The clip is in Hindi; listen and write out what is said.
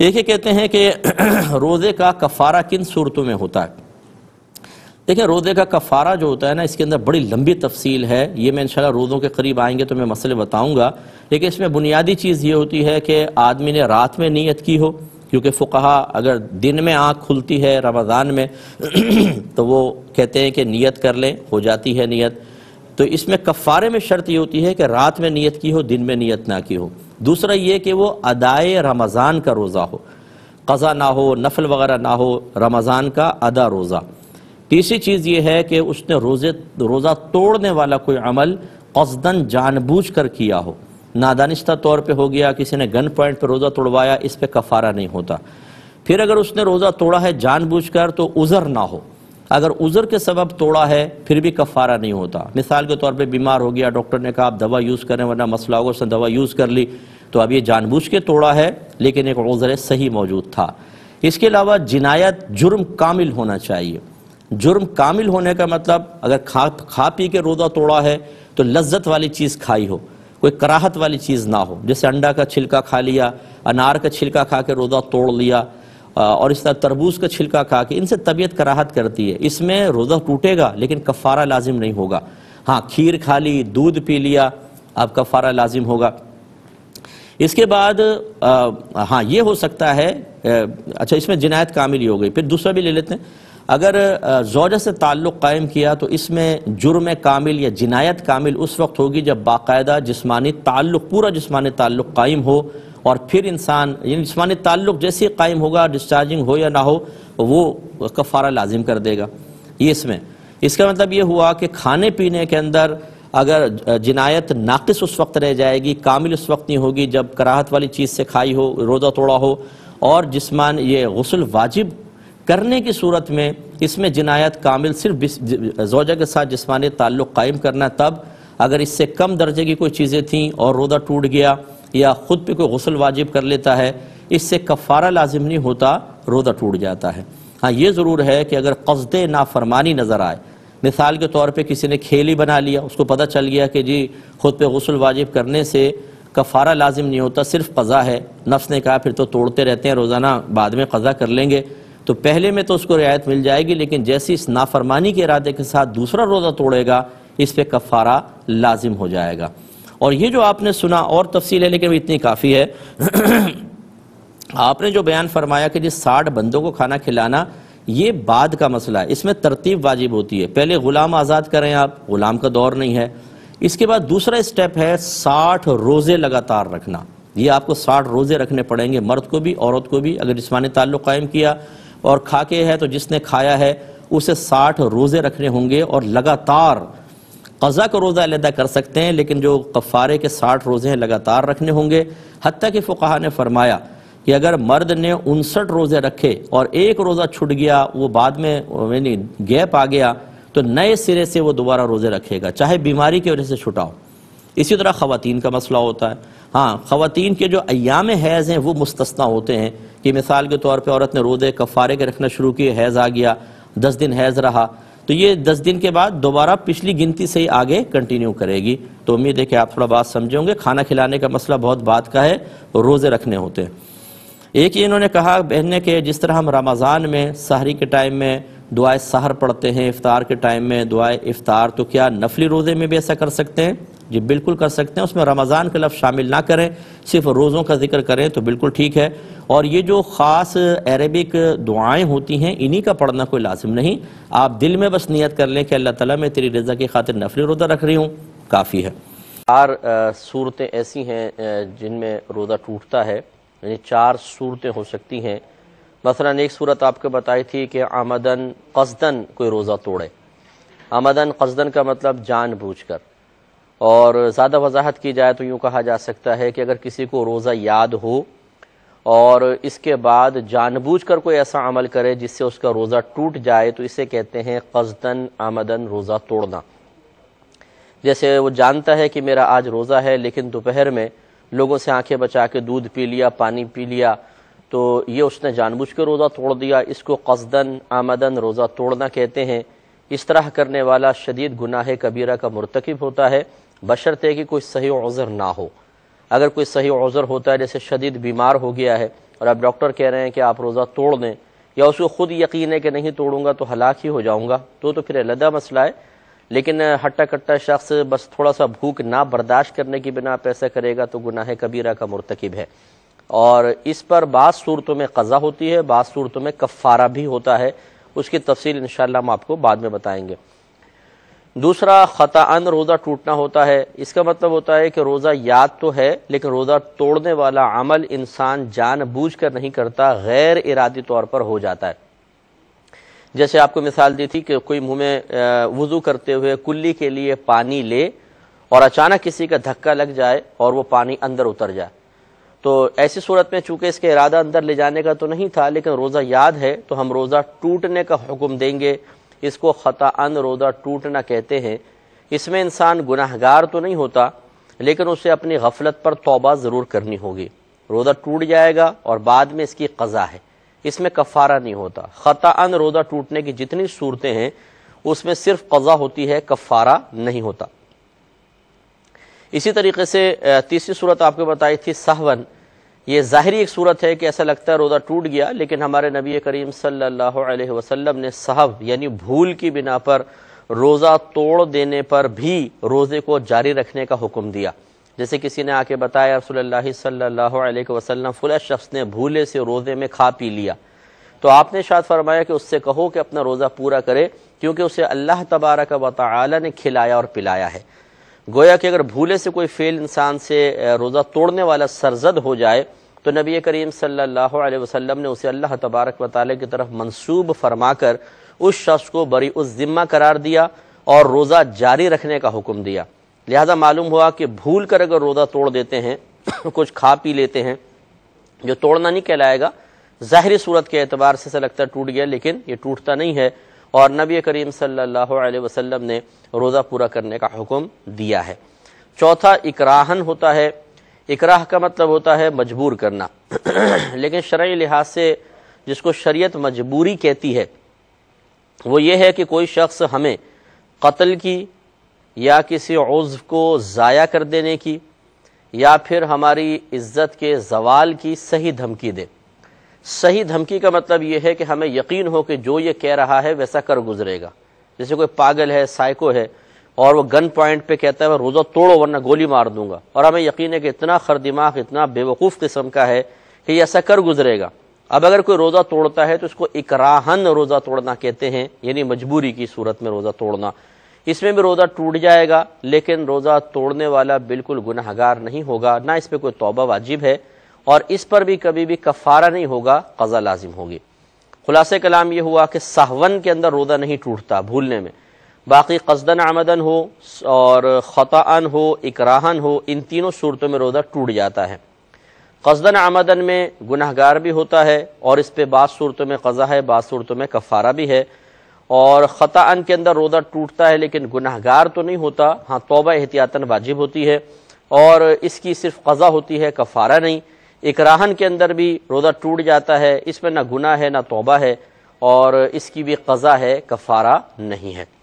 एक ही कहते हैं कि रोज़े का कफ़ारा किन सूरतों में होता है देखिए रोज़े का कफ़ारा जो होता है ना इसके अंदर बड़ी लंबी तफसील है ये मैं इंशाल्लाह रोज़ों के करीब आएंगे तो मैं मसले बताऊंगा लेकिन इसमें बुनियादी चीज़ ये होती है कि आदमी ने रात में नीयत की हो क्योंकि फ़ुकहा अगर दिन में आँख खुलती है रमज़ान में तो वो कहते हैं कि नीयत कर लें हो जाती है नीयत तो इसमें कफ़ारे में शर्त ये होती है कि रात में नीयत की हो दिन में नीयत ना की हो दूसरा ये कि वो अदाए रमज़ान का रोज़ा हो कज़ा ना हो नफल वगैरह ना हो रमज़ान का अदा रोज़ा तीसरी चीज़ ये है कि उसने रोज़े रोज़ा तोड़ने वाला कोई अमल कसदन जानबूझ कर किया हो नादानिश्ता तौर पर हो गया किसी ने गन पॉइंट पर रोज़ा तोड़वाया इस पर कफ़ारा नहीं होता फिर अगर उसने रोज़ा तोड़ा है जानबूझ कर तो उज़र ना हो अगर उज़र के सबब तोड़ा है फिर भी कफ़ारा नहीं होता मिसाल के तौर पे बीमार हो गया डॉक्टर ने कहा आप दवा यूज़ करें वरना मसला होगा उसने दवा यूज़ कर ली तो अब ये जानबूझ के तोड़ा है लेकिन एक उज़र सही मौजूद था इसके अलावा जिनायत जुर्म कामिल होना चाहिए जुर्म कामिल होने का मतलब अगर खा खा पी के रोज़ा तोड़ा है तो लज्जत वाली चीज़ खाई हो कोई कराहत वाली चीज़ ना हो जैसे अंडा का छिलका खा लिया अनार का छिलका खा के रोज़ा तोड़ लिया और इस तरह तरबूज का छिलका खा के इनसे तबीयत कराहत करती है इसमें रोज़ा टूटेगा लेकिन कफ़ारा लाजिम नहीं होगा हाँ खीर खा ली दूध पी लिया अब कफ़ारा लाजिम होगा इसके बाद आ, हाँ ये हो सकता है अच्छा इसमें जिनायत कामिल ही हो गई फिर दूसरा भी ले लेते हैं अगर जोजा से ताल्लुक़ कायम किया तो इसमें जुर्म कामिल या जिनायत कामिल उस वक्त होगी जब बाकायदा जिस्मानी ताल्लुक़ पूरा जिस्मानी ताल्लुक़ कायम हो और फिर इंसान यानी जिसमानी ताल्लुक जैसे कायम होगा डिस्चार्जिंग हो या ना हो वो कफ़ारा लाजिम कर देगा ये इसमें इसका मतलब ये हुआ कि खाने पीने के अंदर अगर जिनायत नाकस उस वक्त रह जाएगी कामिल उस वक्त नहीं होगी जब कराहत वाली चीज़ से खाई हो रोज़ा तोड़ा हो और जिसमान ये गसल वाजिब करने की सूरत में इसमें जिनायत कामिल सिर्फ जोजा के साथ जिसमानी ताल्लुक़ कायम करना तब अगर इससे कम दर्जे की कोई चीज़ें थीं और रोज़ा टूट गया या ख़ुद पे कोई गसल वाजिब कर लेता है इससे कफ़ारा लाजिम नहीं होता रोज़ा टूट जाता है हाँ ये ज़रूर है कि अगर कसद नाफरमानी नज़र आए मिसाल के तौर पे किसी ने खेल ही बना लिया उसको पता चल गया कि जी ख़ुद पे गसल वाजिब करने से कफ़ारा लाजिम नहीं होता सिर्फ कज़ा है नफ्स ने कहा फिर तो तोड़ते रहते हैं रोज़ाना बाद में कज़ा कर लेंगे तो पहले में तो उसको रियायत मिल जाएगी लेकिन जैसी इस नाफरमानी के इरादे के साथ दूसरा रोज़ा तोड़ेगा इस पर कफ़ारा लाजिम हो जाएगा और ये जो आपने सुना और तफसील है लेकिन इतनी काफ़ी है आपने जो बयान फरमाया कि जी साठ बंदों को खाना खिलाना ये बाद का मसला है इसमें तरतीब वाजिब होती है पहले ग़ुलाम आज़ाद करें आप ग़ुलाम का दौर नहीं है इसके बाद दूसरा स्टेप है साठ रोज़े लगातार रखना ये आपको साठ रोज़े रखने पड़ेंगे मर्द को भी औरत को भी अगर जिसमानी ताल्लुक़ कायम किया और खा के है तो जिसने खाया है उसे साठ रोज़े रखने होंगे और लगातार क़ज़ा का रोज़ा अलहदा कर सकते हैं लेकिन जो कफ़ारे के साठ रोज़े हैं लगातार रखने होंगे हती कि फ़ुका ने फरमाया कि अगर मर्द ने उनसठ रोज़े रखे और एक रोज़ा छुट गया वो बाद में यानी गैप आ गया तो नए सिरे से वो दोबारा रोज़े रखेगा चाहे बीमारी की वजह से छुटाओ इसी तरह ख़वान का मसला होता है हाँ ख़वान के जो अयाम हैज़ हैं वो मुस्तना होते हैं कि मिसाल के तौर पर औरत ने रोज़े कफ़ारे के रखना शुरू किए हैज़ आ गया दस दिन हैज़ रहा तो ये दस दिन के बाद दोबारा पिछली गिनती से ही आगे कंटिन्यू करेगी तो उम्मीद है कि आप थोड़ा बात समझोगे खाना खिलाने का मसला बहुत बात का है रोज़े रखने होते हैं एक ही इन्होंने कहा बहन ने कि जिस तरह हम रमज़ान में सहरी के टाइम में दुआए सहर पढ़ते हैं इफ्तार के टाइम में दुआए इफ़ार तो क्या नफली रोज़े में भी ऐसा कर सकते हैं जी बिल्कुल कर सकते हैं उसमें रमज़ान का लफ्ज़ शामिल ना करें सिर्फ रोज़ों का जिक्र करें तो बिल्कुल ठीक है और ये जो ख़ास अरबिक दुआएं होती हैं इन्हीं का पढ़ना कोई लाजिम नहीं आप दिल में बस नियत कर लें कि अल्लाह ताला मैं तेरी रजा की खातिर नफली रोज़ा रख रही हूँ काफ़ी है चार सूरतें ऐसी हैं जिनमें रोज़ा टूटता है यानी चार सूरतें हो सकती हैं मसला एक सूरत आपको बताई थी कि आमदन कसदन कोई रोज़ा तोड़े आमदन कसदन का मतलब कर और ज़्यादा वजाहत की जाए तो यूँ कहा जा सकता है कि अगर किसी को रोज़ा याद हो और इसके बाद जानबूझ कर कोई ऐसा अमल करे जिससे उसका रोज़ा टूट जाए तो इसे कहते हैं कसदन आमदन रोज़ा तोड़ना जैसे वो जानता है कि मेरा आज रोज़ा है लेकिन दोपहर में लोगों से आंखें बचा के दूध पी लिया पानी पी लिया तो ये उसने जानबूझ कर रोज़ा तोड़ दिया इसको कसदन आमदन रोज़ा तोड़ना कहते हैं इस तरह करने वाला शदीद गुनाह कबीरा का मरतकब होता है बशरत है कि कोई सही उज़र ना हो अगर कोई सही उज़र होता है जैसे शदीद बीमार हो गया है और अब डॉक्टर कह रहे हैं कि आप रोज़ा तोड़ दें या उसको ख़ुद यकीन है कि नहीं तोड़ूंगा तो हलाक ही हो जाऊंगा तो तो फिर अलहदा मसला है लेकिन हट्टा कट्टा शख्स बस थोड़ा सा भूख ना बर्दाश्त करने की बिना पैसा करेगा तो गुनाह कबीरा का मुरतकब है और इस पर बाद सूरतों में कज़ा होती है बाद सूरतों में कफ़ारा भी होता है उसकी तफसील इन हम आपको बाद में बताएंगे दूसरा ख़तान रोज़ा टूटना होता है इसका मतलब होता है कि रोज़ा याद तो है लेकिन रोज़ा तोड़ने वाला अमल इंसान जान बूझ कर नहीं करता गैर इरादी तौर पर हो जाता है जैसे आपको मिसाल दी थी कि कोई मुंह में वज़ू करते हुए कुल्ली के लिए पानी ले और अचानक किसी का धक्का लग जाए और वो पानी अंदर उतर जाए तो ऐसी सूरत में चूंकि इसके इरादा अंदर ले जाने का तो नहीं था लेकिन रोज़ा याद है तो हम रोज़ा टूटने का हुक्म देंगे इसको ख़ता अन रोदा टूटना कहते हैं इसमें इंसान गुनाहगार तो नहीं होता लेकिन उसे अपनी गफलत पर तोबा ज़रूर करनी होगी रोदा टूट जाएगा और बाद में इसकी कज़ा है इसमें कफ़ारा नहीं होता ख़ता अन रोदा टूटने की जितनी सूरतें हैं उसमें सिर्फ कज़ा होती है कफ़ारा नहीं होता इसी तरीके से तीसरी सूरत आपको बताई थी सहवन ये ज़ाहरी एक सूरत है कि ऐसा लगता है रोज़ा टूट गया लेकिन हमारे नबी करीम सल्लल्लाहु अलैहि वसल्लम ने सहब यानी भूल की बिना पर रोज़ा तोड़ देने पर भी रोज़े को जारी रखने का हुक्म दिया जैसे किसी ने आके बताया रसोल्ला सल्लल्लाहु अलैहि वसल्लम शख्स ने भूले से रोज़े में खा पी लिया तो आपने शायद फरमाया कि उससे कहो कि अपना रोज़ा पूरा करे क्योंकि उसे अल्लाह तबारक व ताली ने खिलाया और पिलाया है गोया कि अगर भूले से कोई फेल इंसान से रोज़ा तोड़ने वाला सरजद हो जाए तो नबी करीम सल्लल्लाहु अलैहि वसल्लम ने उसे अल्लाह तबारक वाली की तरफ मंसूब फरमाकर उस शख्स को बरी उस ज़िम्मा करार दिया और रोज़ा जारी रखने का हुक्म दिया लिहाजा मालूम हुआ कि भूल कर अगर रोज़ा तोड़ देते हैं कुछ खा पी लेते हैं जो तोड़ना नहीं कहलाएगा ज़ाहरी सूरत के एतबार से लगता टूट गया लेकिन ये टूटता नहीं है और नबी करीम सल्लल्लाहु अलैहि वसल्लम ने रोज़ा पूरा करने का हुक्म दिया है चौथा इकराहन होता है इकराह का मतलब होता है मजबूर करना लेकिन शर्य लिहाज से जिसको शरीयत मजबूरी कहती है वो ये है कि कोई शख्स हमें कत्ल की या किसी उज्व को ज़ाया कर देने की या फिर हमारी इज्जत के जवाल की सही धमकी दे सही धमकी का मतलब यह है कि हमें यकीन हो कि जो ये कह रहा है वैसा कर गुजरेगा जैसे कोई पागल है साइको है और वो गन पॉइंट पे कहता है मैं रोज़ा तोड़ो वरना गोली मार दूंगा और हमें यकीन है कि इतना खरदिमाग इतना बेवकूफ़ किस्म का है कि ये ऐसा कर गुजरेगा अब अगर कोई रोज़ा तोड़ता है तो इसको इकराहन रोज़ा तोड़ना कहते हैं यानी मजबूरी की सूरत में रोज़ा तोड़ना इसमें भी रोज़ा टूट जाएगा लेकिन रोज़ा तोड़ने वाला बिल्कुल गुनाहगार नहीं होगा ना इस पर कोई तोबा वाजिब है और इस पर भी कभी भी कफारा नहीं होगा कज़ा लाजिम होगी खुलासे कलाम यह हुआ कि साहवन के अंदर रोज़ा नहीं टूटता भूलने में बाकी कसदन आमदन हो और ख़ता हो इकराहन हो इन तीनों सूरतों में रोज़ा टूट जाता है कसदन आमदन में गुनागार भी होता है और इस पर बाद सूरतों में कज़ा है बाद सूरतों में कफ़ारा भी है और ख़ता के अंदर रोज़ा टूटता है लेकिन गुनागार तो नहीं होता हाँ तोबा एहतियातन वाजिब होती है और इसकी सिर्फ कज़ा होती है कफ़ारा नहीं इकराहन के अंदर भी रोज़ा टूट जाता है इसमें ना गुना है ना तोबा है और इसकी भी कज़ा है कफ़ारा नहीं है